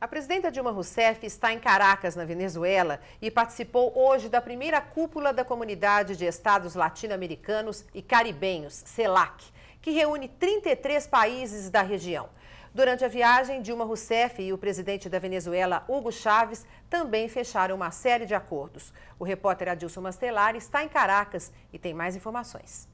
A presidenta Dilma Rousseff está em Caracas, na Venezuela, e participou hoje da primeira cúpula da Comunidade de Estados Latino-Americanos e Caribenhos, CELAC, que reúne 33 países da região. Durante a viagem, Dilma Rousseff e o presidente da Venezuela, Hugo Chávez, também fecharam uma série de acordos. O repórter Adilson Mastelari está em Caracas e tem mais informações.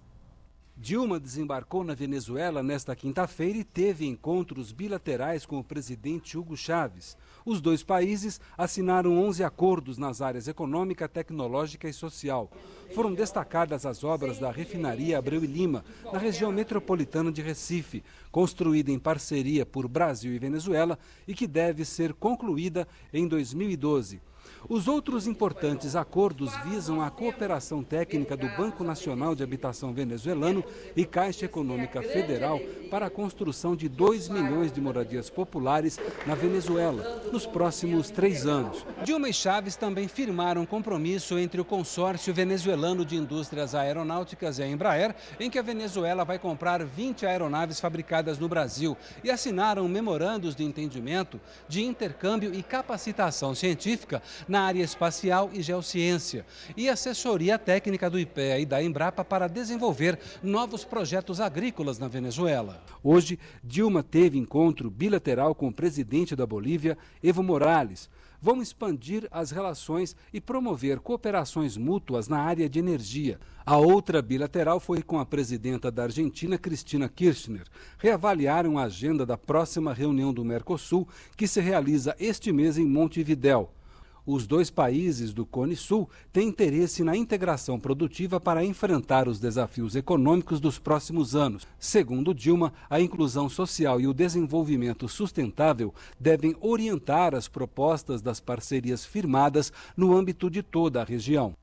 Dilma desembarcou na Venezuela nesta quinta-feira e teve encontros bilaterais com o presidente Hugo Chávez. Os dois países assinaram 11 acordos nas áreas econômica, tecnológica e social. Foram destacadas as obras da refinaria Abreu e Lima, na região metropolitana de Recife, construída em parceria por Brasil e Venezuela e que deve ser concluída em 2012. Os outros importantes acordos visam a cooperação técnica do Banco Nacional de Habitação Venezuelano e Caixa Econômica Federal para a construção de 2 milhões de moradias populares na Venezuela nos próximos três anos. Dilma e Chaves também firmaram um compromisso entre o Consórcio Venezuelano de Indústrias Aeronáuticas e a Embraer, em que a Venezuela vai comprar 20 aeronaves fabricadas no Brasil e assinaram memorandos de entendimento de intercâmbio e capacitação científica na área espacial e geociência e assessoria técnica do IPEA e da Embrapa para desenvolver novos projetos agrícolas na Venezuela. Hoje, Dilma teve encontro bilateral com o presidente da Bolívia, Evo Morales. Vão expandir as relações e promover cooperações mútuas na área de energia. A outra bilateral foi com a presidenta da Argentina, Cristina Kirchner. Reavaliaram a agenda da próxima reunião do Mercosul, que se realiza este mês em Montevidéu os dois países do Cone Sul têm interesse na integração produtiva para enfrentar os desafios econômicos dos próximos anos. Segundo Dilma, a inclusão social e o desenvolvimento sustentável devem orientar as propostas das parcerias firmadas no âmbito de toda a região.